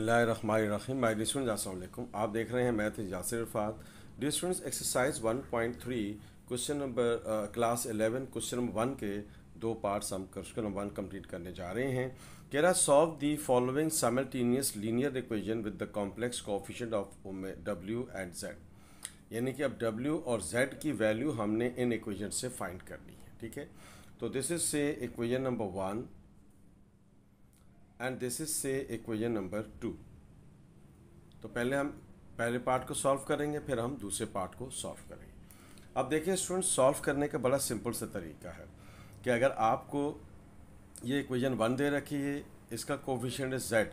बसमीम माई डिस्टूडेंट असल आप देख रहे हैं मैथ तो Yasir Rafat D students exercise 1.3 question number class 11 question number one के दो पार्ट्स हम क्वेश्चन नंबर वन कंप्लीट करने जा रहे हैं कह रहा solve the following simultaneous linear equation with the complex coefficient of W and Z यानी कि अब डब्ल्यू और जेड की वैल्यू हमने इन इक्वेजन से फाइंड करनी है ठीक है तो this is say equation number one and this is say equation number two तो पहले हम पहले पार्ट को सॉल्व करेंगे फिर हम दूसरे पार्ट को सॉल्व करेंगे अब देखिए स्टूडेंट सॉल्व करने का बड़ा सिंपल सा तरीका है कि अगर आपको ये इक्वेजन वन दे रखी है इसका कोफिशेंट है जेड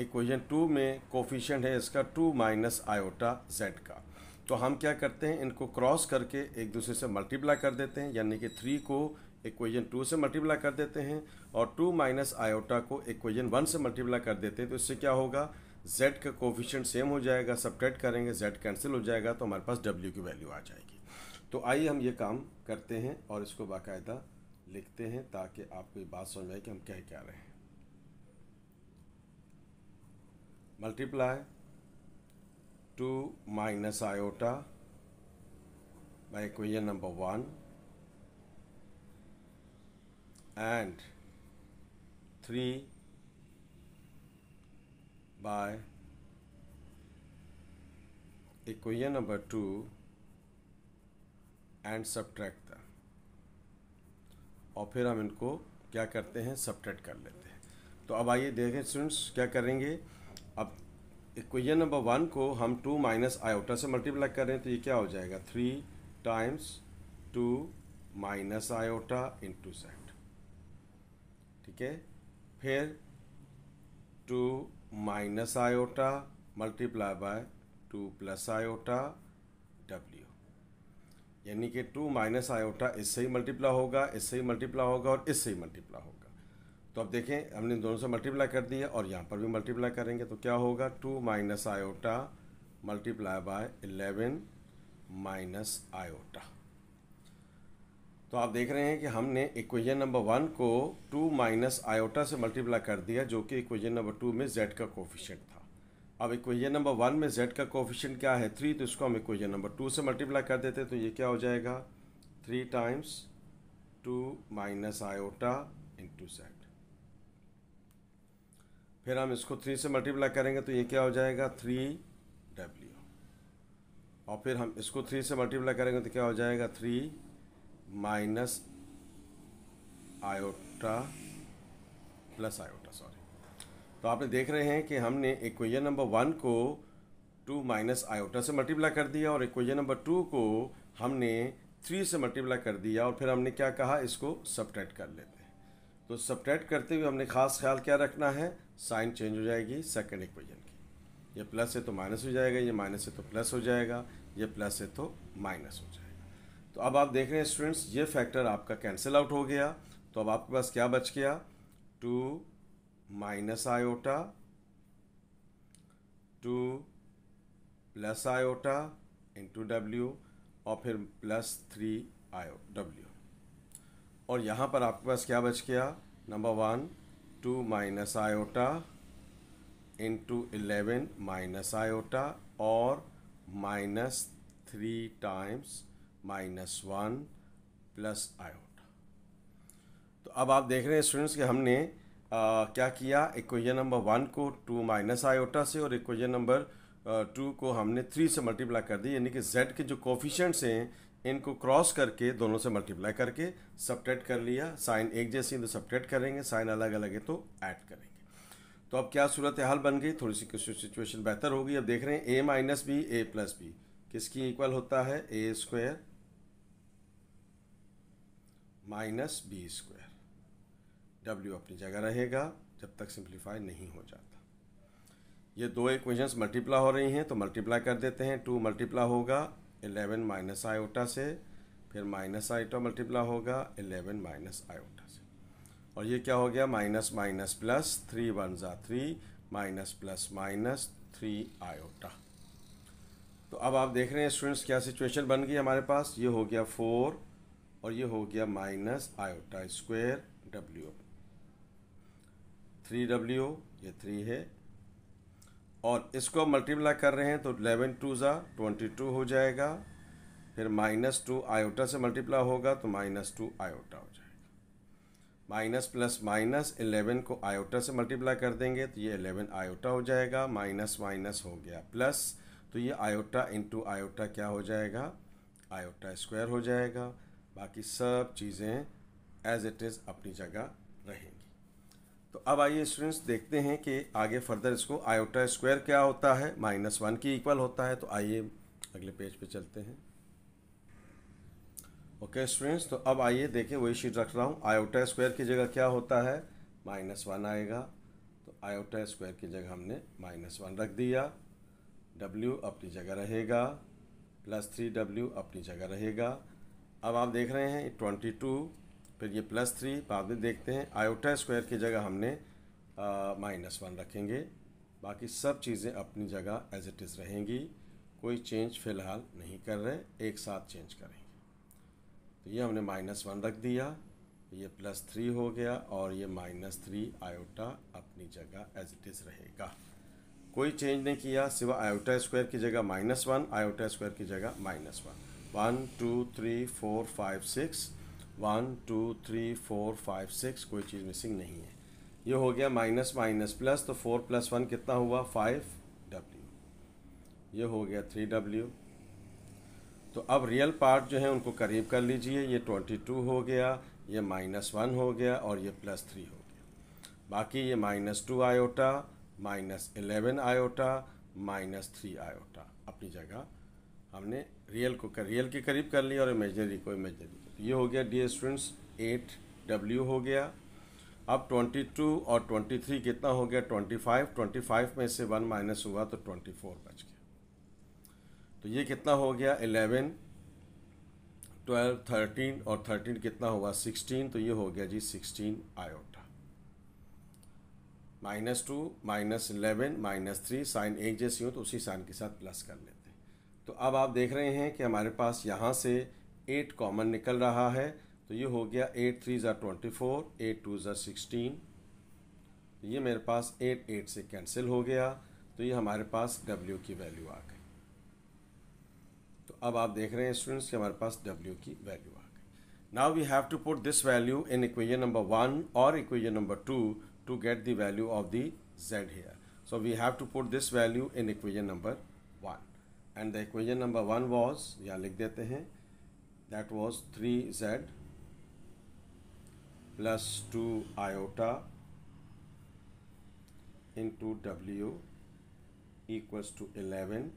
इक्वेजन टू में कोफिशेंट है इसका टू माइनस आयोटा जेड का तो हम क्या करते हैं इनको क्रॉस करके एक दूसरे से मल्टीप्लाई कर देते हैं यानी कि थ्री को इक्वेजन टू से मल्टीप्लाई कर देते हैं और टू माइनस आयोटा को इक्वेजन वन से मल्टीप्लाई कर देते हैं तो इससे क्या होगा z का कोफिशेंट सेम हो जाएगा सब करेंगे z कैंसिल हो जाएगा तो हमारे पास w की वैल्यू आ जाएगी तो आइए हम ये काम करते हैं और इसको बाकायदा लिखते हैं ताकि आपको ये बात समझ आए कि हम कह क्या रहे हैं multiply two minus iota by question number one and 3 by equation number 2 and subtract और फिर हम इनको क्या करते हैं सब्ट्रैक्ट कर लेते हैं तो अब आइए देखें स्टूडेंट्स क्या करेंगे अब इक्वेशन नंबर वन को हम टू माइनस आयोटा से मल्टीप्लाई कर रहे हैं तो ये क्या हो जाएगा three times two minus iota into seven ठीक है फिर two minus iota multiply by two plus iota W यानी कि टू माइनस आयोटा इससे ही मल्टीप्लाई होगा इससे ही मल्टीप्ला होगा और इससे ही मल्टीप्लाई होगा तो अब देखें हमने दोनों से मल्टीप्लाई कर दिया और यहाँ पर भी मल्टीप्लाई करेंगे तो क्या होगा two minus iota multiply by eleven minus iota तो आप देख रहे हैं कि हमने इक्वेशन नंबर वन को टू माइनस आयोटा से मल्टीप्लाई कर दिया जो कि इक्वेशन नंबर टू में जेड का कोफिशेंट था अब इक्वेशन नंबर वन में जेड का कोफिशेंट क्या है थ्री तो इसको हम इक्वेशन नंबर टू से मल्टीप्लाई कर देते तो ये क्या हो जाएगा three times two minus iota into Z फिर हम इसको थ्री से मल्टीप्लाई करेंगे तो ये क्या हो जाएगा थ्री डब्ल्यू और फिर हम इसको थ्री से मल्टीप्लाई करेंगे तो क्या हो जाएगा three minus iota plus iota sorry तो आपने देख रहे हैं कि हमने इक्वेजन नंबर वन को टू माइनस आयोटा से मल्टीप्लाई कर दिया और इक्वेजन नंबर टू को हमने थ्री से मल्टीप्लाई कर दिया और फिर हमने क्या कहा इसको सब्ट्रैक्ट कर लेते हैं तो सब्ट्रैक्ट करते हुए हमने खास ख्याल क्या रखना है साइन चेंज हो जाएगी सेकेंड इक्वेजन की ये प्लस है तो माइनस हो जाएगा ये माइनस है तो प्लस हो जाएगा ये प्लस है तो माइनस हो जाएगा तो अब आप देख रहे हैं स्टूडेंट्स ये फैक्टर आपका कैंसिल आउट हो गया तो अब आपके पास क्या बच गया two minus iota two plus iota into W और फिर प्लस थ्री आयो डब्ल्यू और यहाँ पर आपके पास क्या बच गया number one two minus iota into eleven minus iota और minus three times minus one plus iota तो अब आप देख रहे हैं स्टूडेंट्स कि हमने आ, क्या किया इक्वेशन नंबर वन को टू माइनस आयोटा से और इक्वेशन नंबर टू को हमने थ्री से मल्टीप्लाई कर दी यानी कि जेड के जो कोफिशेंट्स हैं इनको क्रॉस करके दोनों से मल्टीप्लाई करके सब्ट्रैक्ट कर लिया साइन एक जैसी तो सब्ट्रैक्ट करेंगे साइन अलग अलग है तो ऐड करेंगे तो अब क्या सूरत हाल बन गई थोड़ी सी सिचुएशन बेहतर होगी अब देख रहे हैं A minus B A plus B किसकी इक्वल होता है A square minus B square W अपनी जगह रहेगा जब तक सिंप्लीफाई नहीं हो जाता ये दो इक्वेशंस मल्टीप्लाई हो रही हैं तो मल्टीप्लाई कर देते हैं टू मल्टीप्लाई होगा एलेवन माइनस आयोटा से फिर माइनस आयोटा मल्टीप्लाई होगा एलेवन माइनस आयोटा से और ये क्या हो गया minus minus plus three one ज़ा three minus plus minus three iota तो अब आप देख रहे हैं स्टूडेंट्स क्या सिचुएशन बन गई हमारे पास ये हो गया फोर और ये हो गया minus iota square W three W ये थ्री है और इसको मल्टीप्लाई कर रहे हैं तो इलेवन टू ज़ा ट्वेंटी टू हो जाएगा फिर माइनस टू आयोटा से मल्टीप्लाई होगा तो माइनस टू आयोटा हो जाएगा माइनस प्लस माइनस इलेवन को आयोटा से मल्टीप्लाई कर देंगे तो ये इलेवन आयोटा हो जाएगा माइनस माइनस हो गया प्लस तो ये आयोटा इंटू आयोटा क्या हो जाएगा आयोटा स्क्वायर हो जाएगा बाकी सब चीज़ें एज इट इज़ अपनी जगह रहेंगी तो अब आइए स्टूडेंट्स देखते हैं कि आगे फर्दर इसको आयोटा स्क्वायर क्या होता है माइनस वन की इक्वल होता है तो आइए अगले पेज पे चलते हैं ओके स्टूडेंट्स तो अब आइए देखें वही शीट रख रहा हूँ आयोटा स्क्वायर की जगह क्या होता है माइनस वन आएगा तो आयोटा स्क्वायर की जगह हमने माइनस वन रख दिया डब्ल्यू अपनी जगह रहेगा प्लस थ्री डब्ल्यू अपनी जगह रहेगा अब आप देख रहे हैं ट्वेंटी टू फिर ये प्लस थ्री बाद में देखते हैं आयोटा स्क्वायर की जगह हमने माइनस वन रखेंगे बाकी सब चीज़ें अपनी जगह एज इट इज़ रहेंगी कोई चेंज फ़िलहाल नहीं कर रहे एक साथ चेंज करेंगे तो ये हमने माइनस वन रख दिया ये प्लस थ्री हो गया और ये माइनस थ्री आयोटा अपनी जगह एज इट इज़ रहेगा कोई चेंज नहीं किया सिवा आयोटा स्क्वायर की जगह माइनस वन आयोटा स्क्वायर की जगह minus one one two three four five six one two three four five six कोई चीज़ मिसिंग नहीं है ये हो गया माइनस माइनस प्लस तो फोर प्लस वन कितना हुआ फाइव डब्ल्यू ये हो गया थ्री डब्ल्यू तो अब रियल पार्ट जो है उनको करीब कर लीजिए ये ट्वेंटी टू हो गया ये माइनस वन हो गया और ये प्लस थ्री हो गया बाकी ये minus two iota minus eleven iota minus three iota अपनी जगह हमने रियल को कर रियल के करीब कर लिया और इमेजनरी को इमेजनरी तो ये हो गया डी स्टूडेंट्स एट डब्ल्यू हो गया अब 22 और 23 कितना हो गया 25 25 में से वन माइनस हुआ तो 24 बच गया तो ये कितना हो गया 11 12 13 और 13 कितना हुआ 16 तो ये हो गया जी 16 iota minus two minus eleven minus three sign एक जैसी हो तो उसी साइन के साथ प्लस कर लेते तो अब आप देख रहे हैं कि हमारे पास यहाँ से एट कॉमन निकल रहा है तो ये हो गया एट थ्री ज़ा ट्वेंटी फोर एट टू ज़ा सिक्सटीन ये मेरे पास एट एट से कैंसिल हो गया तो ये हमारे पास डब्ल्यू की वैल्यू आ गई तो अब आप देख रहे हैं स्टूडेंट्स कि हमारे पास डब्ल्यू की वैल्यू आ गई now we have to put this value in equation number one और equation number two to get the value of the Z here so we have to put this value in equation number one and the equation number one was या लिख देते हैं that was three Z plus two iota into W equals to eleven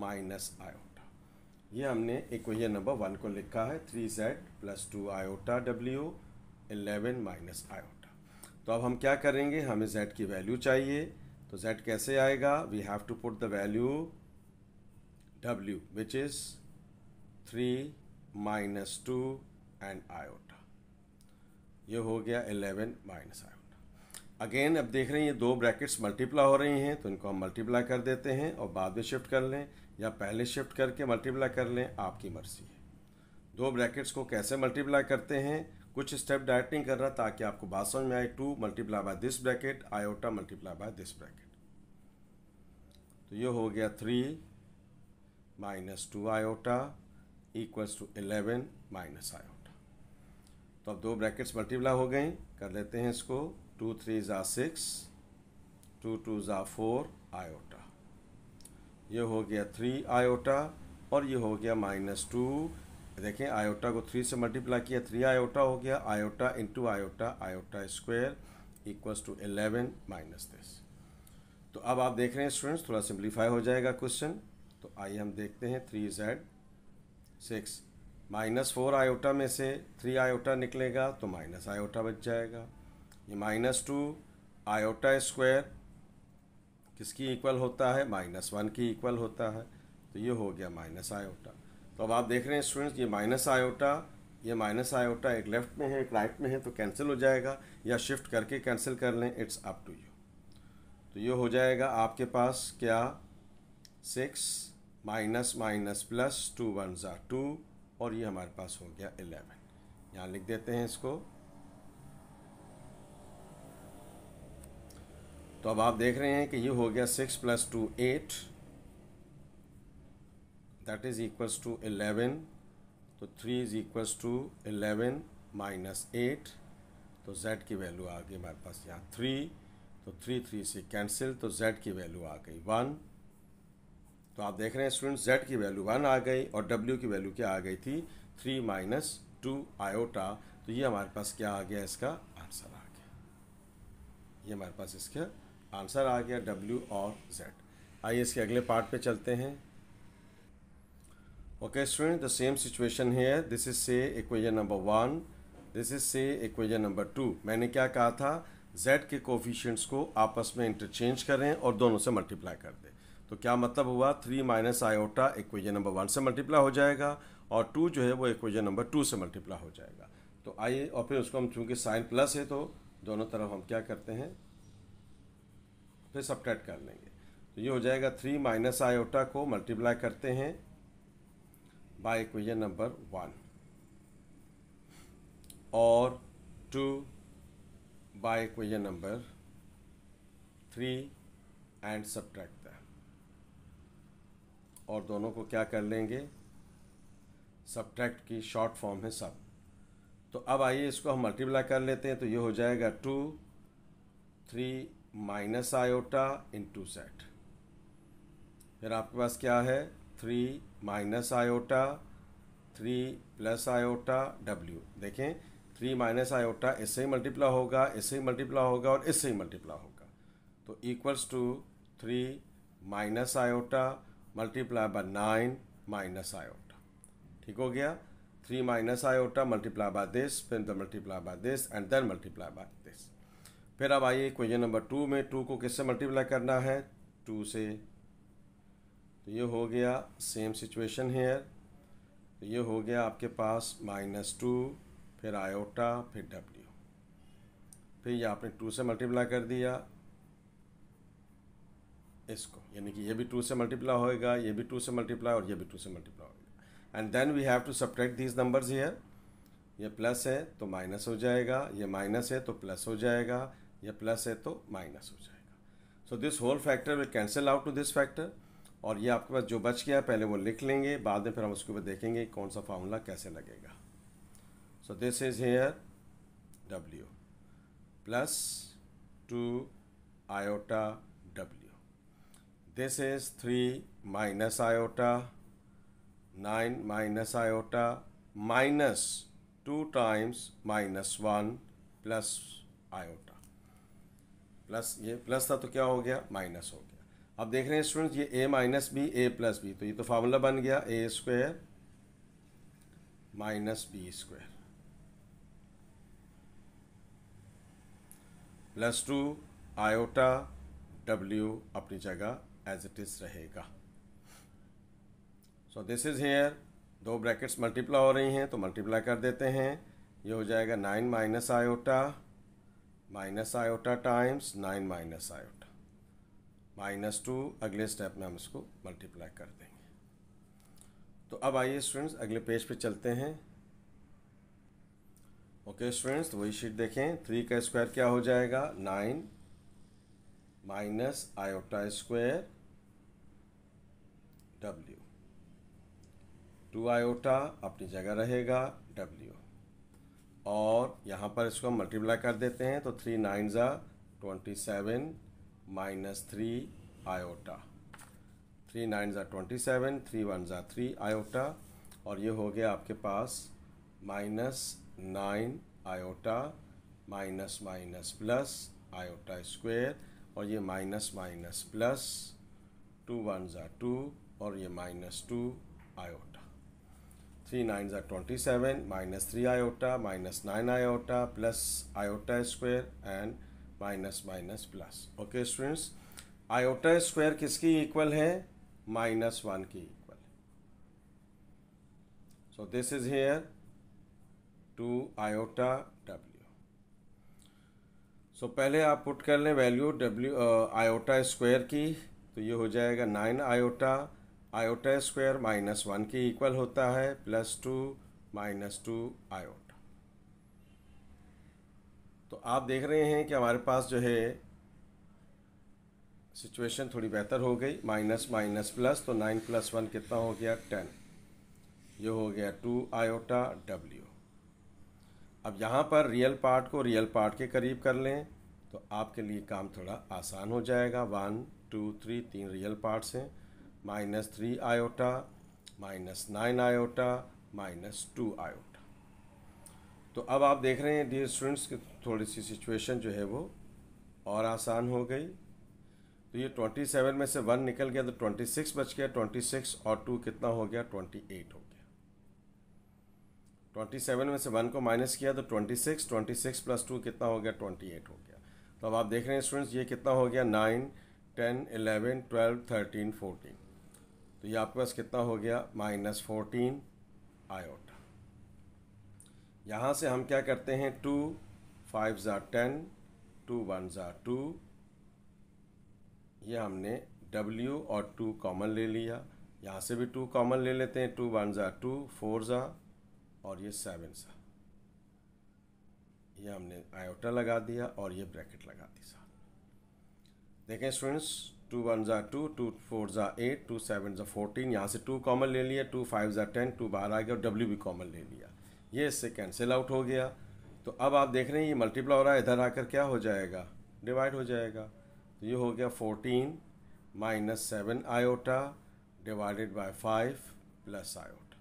minus iota ये हमने equation number one को लिखा है three Z plus two iota W eleven minus iota तो अब हम क्या करेंगे हमें जेड की वैल्यू चाहिए तो जेड कैसे आएगा we have to put the value W which is 3 minus two and iota ये हो गया 11 माइनस आयोटा अगेन अब देख रहे हैं ये दो ब्रैकेट्स मल्टीप्लाई हो रही हैं तो इनको हम मल्टीप्लाई कर देते हैं और बाद में शिफ्ट कर लें या पहले शिफ्ट करके मल्टीप्लाई कर लें आपकी मर्जी है दो ब्रैकेट्स को कैसे मल्टीप्लाई करते हैं कुछ स्टेप डायरेक्ट नहीं कर रहा ताकि आपको बात समझ में आए two multiply by this bracket iota multiply by this bracket तो ये हो गया three minus two iota equals to eleven minus iota तो अब दो ब्रैकेट्स मल्टीप्लाई हो गई कर लेते हैं इसको टू थ्री ज़ा सिक्स टू टू ज़ा फोर आयोटा ये हो गया थ्री आयोटा और ये हो गया माइनस टू देखें आयोटा को थ्री से मल्टीप्लाई किया थ्री आयोटा हो गया iota into iota iota square equals to eleven minus this तो अब आप देख रहे हैं स्टूडेंट्स थोड़ा सिंप्लीफाई हो जाएगा क्वेश्चन तो आइए हम देखते हैं three z six minus four iota में से थ्री आयोटा निकलेगा तो माइनस आयोटा बच जाएगा ये माइनस टू आयोटा स्क्वायर किसकी इक्वल होता है माइनस वन की इक्वल होता है तो ये हो गया माइनस आयोटा तो अब आप देख रहे हैं स्टूडेंट्स ये माइनस आयोटा ये माइनस आयोटा एक लेफ्ट में है एक राइट में है तो कैंसिल हो जाएगा या शिफ्ट करके कैंसिल कर लें इट्स अप टू यू तो ये हो जाएगा आपके पास क्या six minus minus plus two one ज़ा टू और ये हमारे पास हो गया एलेवन यहाँ लिख देते हैं इसको तो अब आप देख रहे हैं कि ये हो गया six plus two eight that is equals to eleven तो three is equals to eleven minus eight तो जेड की वैल्यू आ गई हमारे पास यहाँ थ्री तो थ्री थ्री से कैंसिल तो जेड की वैल्यू आ गई वन तो आप देख रहे हैं स्टूडेंट जेड की वैल्यू वन आ गई और डब्ल्यू की वैल्यू क्या आ गई थी थ्री माइनस टू आयोटा तो ये हमारे पास क्या आ गया इसका आंसर आ गया ये हमारे पास इसका आंसर आ गया डब्ल्यू और जेड आइए इसके अगले पार्ट पे चलते हैं okay student the same situation है this is say equation number one this is say equation number two मैंने क्या कहा था जेड के कोफिशियंट्स को आपस में इंटरचेंज करें और दोनों से मल्टीप्लाई कर दें तो क्या मतलब हुआ three minus iota equation number one से मल्टीप्लाई हो जाएगा और टू जो है वो इक्वेजन नंबर टू से मल्टीप्लाई हो जाएगा तो आइए और फिर उसको हम चूंकि साइन प्लस है तो दोनों तरफ हम क्या करते हैं फिर सब कर लेंगे तो ये हो जाएगा थ्री माइनस आयोटा को मल्टीप्लाई करते हैं बाय इक्वेजन नंबर वन और two by equation number three and subtract और दोनों को क्या कर लेंगे सब्ट्रैक्ट की शॉर्ट फॉर्म है सब तो अब आइए इसको हम मल्टीप्लाई कर लेते हैं तो ये हो जाएगा two three minus iota into set फिर आपके पास क्या है three minus iota three plus iota W देखें थ्री माइनस आयोटा इससे ही मल्टीप्ला होगा इससे ही मल्टीप्ला होगा और इससे ही मल्टीप्ला होगा तो equals to three minus iota multiply by nine minus iota ठीक हो गया three minus iota multiply by this फिर the multiply by this and then multiply by this फिर अब आइए क्वेश्चन नंबर टू में टू को किससे मल्टीप्लाई करना है टू से तो ये हो गया सेम सिचुएशन हेयर तो ये हो गया आपके पास माइनस टू फिर आयोटा फिर डब्ल्यू फिर ये आपने टू से मल्टीप्लाई कर दिया इसको यानी कि ये भी टू से मल्टीप्लाई होएगा ये भी टू से मल्टीप्लाई और ये भी टू से मल्टीप्लाई होएगा and then we have to subtract these numbers here ये प्लस है तो माइनस हो जाएगा ये माइनस है तो प्लस हो जाएगा ये प्लस है तो माइनस हो जाएगा so this whole factor will cancel out to this factor और ये आपके पास जो बच गया है पहले वो लिख लेंगे बाद में फिर हम उसके ऊपर देखेंगे कौन सा फार्मूला कैसे लगेगा so this is here W plus two iota this is three minus iota nine minus iota minus two times minus one plus iota plus ये प्लस था तो क्या हो गया माइनस हो गया अब देख रहे हैं स्टूडेंट्स ये A minus B A plus B तो ये तो फार्मूला बन गया A square minus B square plus two iota W अपनी जगह एज इट इज रहेगा सो दिस इज़ हेयर दो ब्रैकेट्स मल्टीप्लाई हो रही हैं तो मल्टीप्लाई कर देते हैं ये हो जाएगा nine minus iota minus iota times nine minus iota minus two अगले स्टेप में हम इसको मल्टीप्लाई कर देंगे तो अब आइए स्टूडेंट्स अगले पेज पे चलते हैं ओके स्टूडेंट्स तो वही शीट देखें थ्री का स्क्वायर क्या हो जाएगा nine minus iota square W two iota अपनी जगह रहेगा डब्ल्यू और यहाँ पर इसको हम मल्टीप्लाई कर देते हैं तो थ्री नाइन ज़ा twenty seven minus three iota three nine ज़ा ट्वेंटी सेवन थ्री वन ज़ा थ्री आयोटा और ये हो गया आपके पास minus nine iota minus minus plus iota square और ये minus minus plus two one ज़ा टू और ये minus two iota three nine ज़ा twenty seven minus three iota minus nine iota plus iota square and minus minus plus okay students iota square किसकी equal है minus one की equal है so this is here two iota so so, पहले आप put कर लें value W iota square की तो ये हो जाएगा nine iota iota square minus one की इक्वल होता है plus two minus two iota तो आप देख रहे हैं कि हमारे पास जो है सिचुएशन थोड़ी बेहतर हो गई माइनस माइनस प्लस तो नाइन प्लस वन कितना हो गया टेन ये हो गया टू आयोटा डब्ल्यू अब यहाँ पर रियल पार्ट को रियल पार्ट के करीब कर लें तो आपके लिए काम थोड़ा आसान हो जाएगा वन टू थ्री तीन रियल पार्ट्स हैं minus three iota minus nine iota minus two iota तो अब आप देख रहे हैं डियर स्टूडेंट्स की थोड़ी सी सिचुएशन जो है वो और आसान हो गई तो ये ट्वेंटी सेवन में से वन निकल गया तो ट्वेंटी सिक्स बच गया ट्वेंटी सिक्स और टू कितना हो गया ट्वेंटी एट हो गया ट्वेंटी सेवन में से वन को माइनस किया तो twenty six twenty six plus two कितना हो गया ट्वेंटी एट हो गया तो अब आप देख रहे हैं स्टूडेंट्स ये कितना हो गया nine ten eleven twelve thirteen fourteen तो ये आपके पास कितना हो गया माइनस फोर्टीन आयोटा यहाँ से हम क्या करते हैं टू फाइव ज़ा टेन टू वन ज़ार टू ये हमने डब्ल्यू और टू कॉमन ले लिया यहाँ से भी टू कॉमन ले लेते हैं टू वन ज़ा टू फोर ज़ार और ये सेवन सा ये हमने आयोटा लगा दिया और ये ब्रैकेट लगा दी सा देखें स्टूडेंट्स टू वन ज़ा टू टू फोर ज़ा एट टू सेवन ज़ा फोर्टीन यहाँ से टू कॉमन ले लिया टू फाइव ज़ा टेन टू बारह आ गया और डब्ल्यू भी कॉमन ले लिया ये इससे कैंसिल आउट हो गया तो अब आप देख रहे हैं ये मल्टीप्लाई हो रहा है इधर आकर क्या हो जाएगा डिवाइड हो जाएगा तो ये हो गया fourteen minus seven iota divided by five plus iota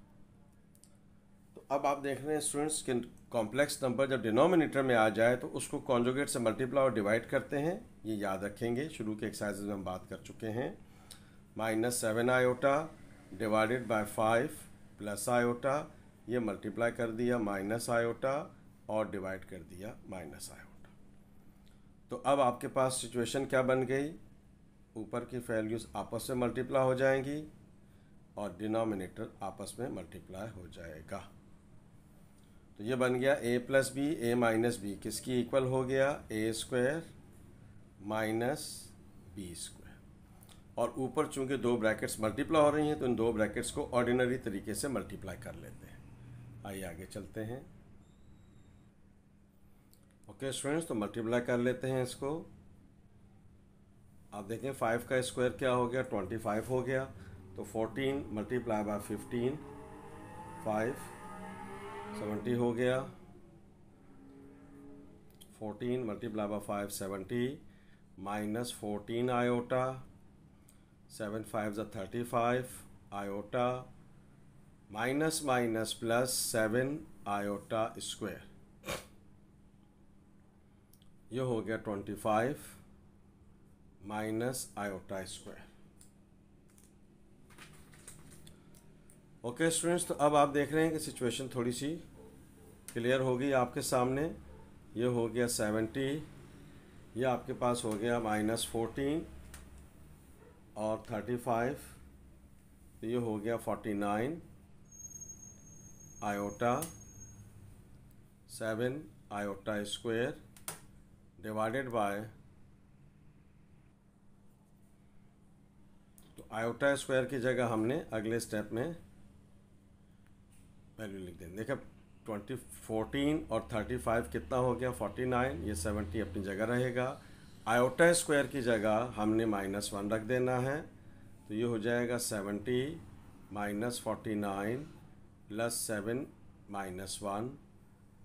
अब आप देख रहे हैं स्टूडेंट्स कि कॉम्प्लेक्स नंबर जब डिनोमिनेटर में आ जाए तो उसको कॉन्जोगेट से मल्टीप्लाई और डिवाइड करते हैं ये याद रखेंगे शुरू के एक्सरसाइज में हम बात कर चुके हैं minus seven iota divided by five plus iota ये मल्टीप्लाई कर दिया माइनस आयोटा और डिवाइड कर दिया माइनस आयोटा तो अब आपके पास सिचुएशन क्या बन गई ऊपर की वैल्यूज़ आपस में मल्टीप्लाई हो जाएंगी और डिनोमिनेटर आपस में मल्टीप्लाई हो जाएगा तो ये बन गया A plus B A minus B किसकी इक्वल हो गया A square minus B square और ऊपर चूंकि दो ब्रैकेट्स मल्टीप्लाई हो रही हैं तो इन दो ब्रैकेट्स को ऑर्डिनरी तरीके से मल्टीप्लाई कर लेते हैं आइए आगे चलते हैं ओके स्टूडेंट्स तो मल्टीप्लाई कर लेते हैं इसको आप देखें फाइव का स्क्वायर क्या हो गया ट्वेंटी फाइव हो गया तो fourteen multiply by fifteen five seventy हो गया fourteen multiply by five seventy minus fourteen iota seven five ज़ा thirty five iota minus minus plus seven iota square ये हो गया twenty five minus iota square okay students तो अब आप देख रहे हैं कि सिचुएशन थोड़ी सी क्लियर होगी आपके सामने ये हो गया सेवेंटी ये आपके पास हो गया माइनस फोर्टीन और थर्टी फाइव तो ये हो गया forty nine iota seven iota square divided by तो आयोटा स्क्वायर की जगह हमने अगले स्टेप में वैल्यू लिख देंगे देखा ट्वेंटी फोर्टीन और थर्टी फाइव कितना हो गया फोर्टी नाइन ये सेवेंटी अपनी जगह रहेगा आयोटा स्क्वायर की जगह हमने माइनस वन रख देना है तो ये हो जाएगा seventy minus forty nine plus seven minus one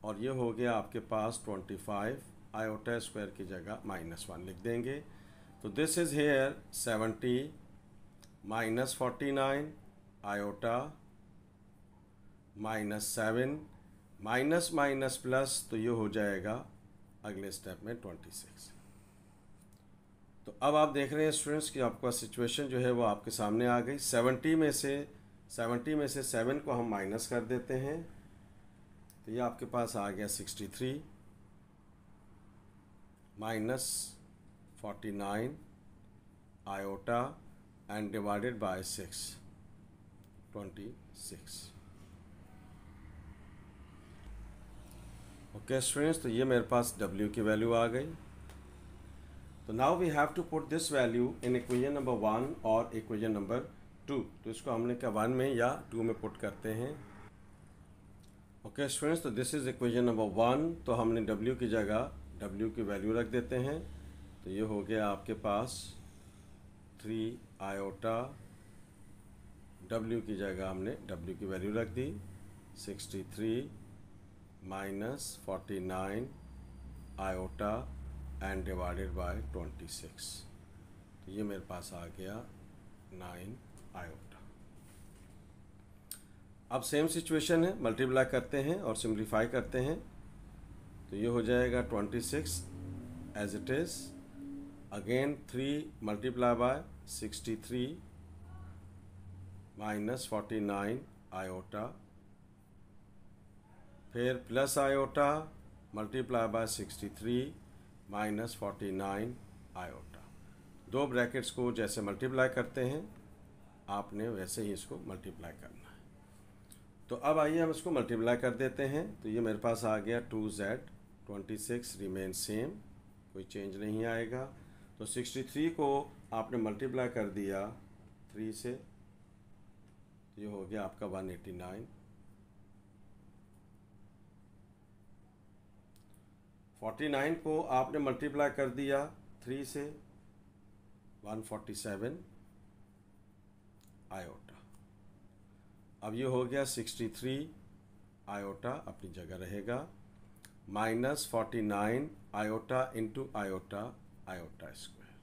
और ये हो गया आपके पास ट्वेंटी फाइव आयोटा स्क्वायर की जगह माइनस वन लिख देंगे तो this is here seventy minus forty nine iota minus seven minus minus plus तो ये हो जाएगा अगले स्टेप में ट्वेंटी सिक्स तो अब आप देख रहे हैं स्टूडेंट्स कि आपका सिचुएशन जो है वो आपके सामने आ गई सेवेंटी में से सेवेंटी में से सेवन को हम माइनस कर देते हैं तो ये आपके पास आ गया sixty three minus forty nine iota and divided by six twenty six okay students तो ये मेरे पास W की वैल्यू आ गई तो now we have to put this value in equation number one और इक्वेशन नंबर टू तो इसको हमने क्या वन में या टू में पुट करते हैं ओके स्टूडेंट्स तो this is equation number one तो हमने W की जगह W की वैल्यू रख देते हैं तो ये हो गया आपके पास थ्री आयोटा W की जगह हमने W की वैल्यू रख दी sixty three minus 49 iota and divided by 26 तो ये मेरे पास आ गया 9 आयोटा अब सेम सिचुएशन है मल्टीप्लाई करते हैं और सिंप्लीफाई करते हैं तो ये हो जाएगा 26 as it is again three multiply by sixty three minus forty nine iota फिर plus iota multiply by sixty three minus forty nine iota दो ब्रैकेट्स को जैसे मल्टीप्लाई करते हैं आपने वैसे ही इसको मल्टीप्लाई करना है तो अब आइए हम इसको मल्टीप्लाई कर देते हैं तो ये मेरे पास आ गया two z twenty six remain same कोई चेंज नहीं आएगा तो सिक्सटी थ्री को आपने मल्टीप्लाई कर दिया थ्री से तो ये हो गया आपका one eighty nine forty nine को आपने मल्टीप्लाई कर दिया थ्री से वन फोर्टी सेवन आयोटा अब ये हो गया सिक्सटी थ्री आयोटा अपनी जगह रहेगा minus forty nine iota into iota iota square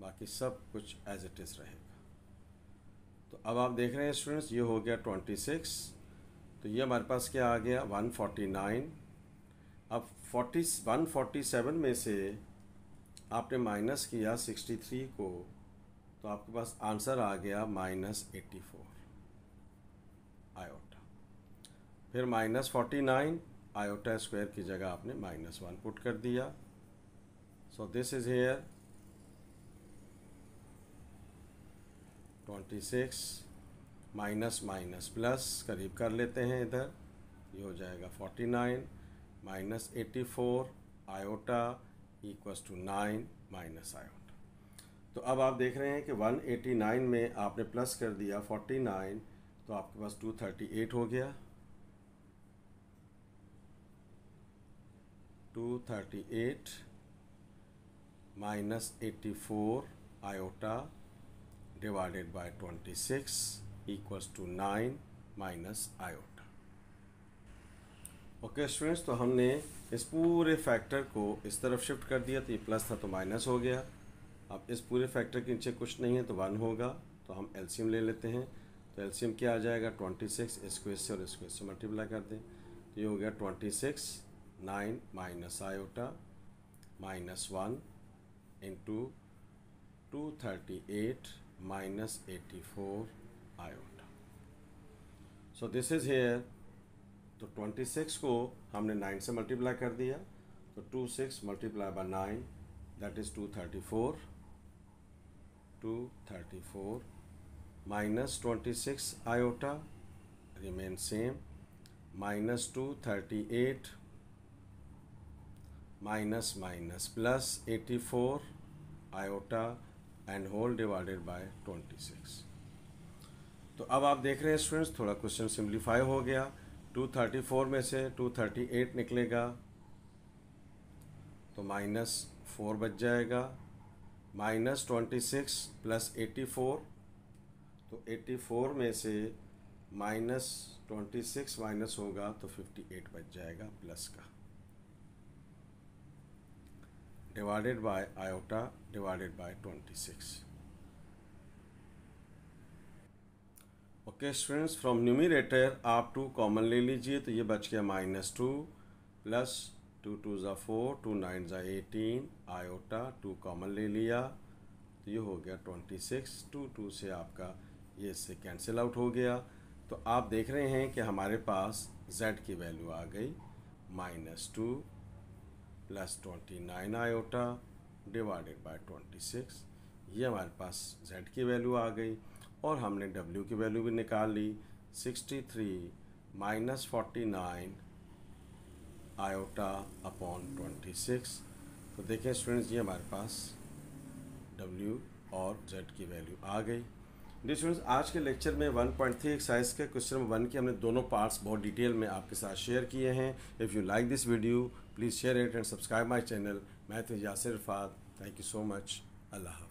बाकी सब कुछ एज इट इज़ रहेगा तो अब आप देख रहे हैं स्टूडेंट्स ये हो गया ट्वेंटी सिक्स तो ये हमारे पास क्या आ गया वन फोर्टी नाइन अब फोर्टी वन फोर्टी सेवन में से आपने माइनस किया सिक्सटी थ्री को तो आपके पास आंसर आ गया माइनस एट्टी फोर आयोटा फिर minus forty nine iota square की जगह आपने माइनस वन पुट कर दिया so this is here twenty six minus minus plus करीब कर लेते हैं इधर ये हो जाएगा forty nine minus 84 iota equals to nine minus iota तो अब आप देख रहे हैं कि 189 में आपने प्लस कर दिया 49 तो आपके पास 238 हो गया 238 minus 84 iota divided by 26 equal to 9 minus iota okay students तो हमने इस पूरे फैक्टर को इस तरफ शिफ्ट कर दिया तो ये प्लस था तो माइनस हो गया अब इस पूरे फैक्टर के नीचे कुछ नहीं है तो वन होगा तो हम एल्सीम ले लेते हैं तो एल्सीम क्या आ जाएगा ट्वेंटी सिक्स स्क्वेयर से और स्क्वेयर से मल्टीप्लाई कर दें तो ये हो गया twenty six nine minus iota minus one into two thirty eight minus eighty four iota so this is here तो ट्वेंटी सिक्स को हमने नाइन से मल्टीप्लाई कर दिया तो two six multiply by nine that is two thirty four two thirty four minus twenty six iota remain same minus two thirty eight minus minus plus eighty four iota and whole divided by twenty six तो अब आप देख रहे हैं students थोड़ा question simplify हो गया to thirty four में से टू थर्टी एट निकलेगा तो माइनस फोर बच जाएगा minus twenty six plus eighty four तो एटी फोर में से माइनस ट्वेंटी सिक्स माइनस होगा तो फिफ्टी एट बच जाएगा प्लस का divided by iota divided by twenty six okay students from numerator आप टू कॉमन ले लीजिए तो ये बच गया minus two plus two two ज़ा फोर टू नाइन ज़ा एटीन आयोटा टू कॉमन ले लिया तो ये हो गया ट्वेंटी सिक्स टू टू से आपका ये इससे कैंसिल आउट हो गया तो आप देख रहे हैं कि हमारे पास z की वैल्यू आ गई minus two plus twenty nine iota divided by twenty six ये हमारे पास z की वैल्यू आ गई और हमने W की वैल्यू भी निकाल ली 63 three minus forty nine iota upon twenty six तो देखें स्टूडेंट्स ये हमारे पास W और Z की वैल्यू आ गई जी स्टूडेंट्स आज के लेक्चर में 1.3 एक्साइज के क्वेश्चन वन के हमने दोनों पार्ट्स बहुत डिटेल में आपके साथ शेयर किए हैं if you like this video please share it and subscribe my channel math Yasir फात thank you so much Allah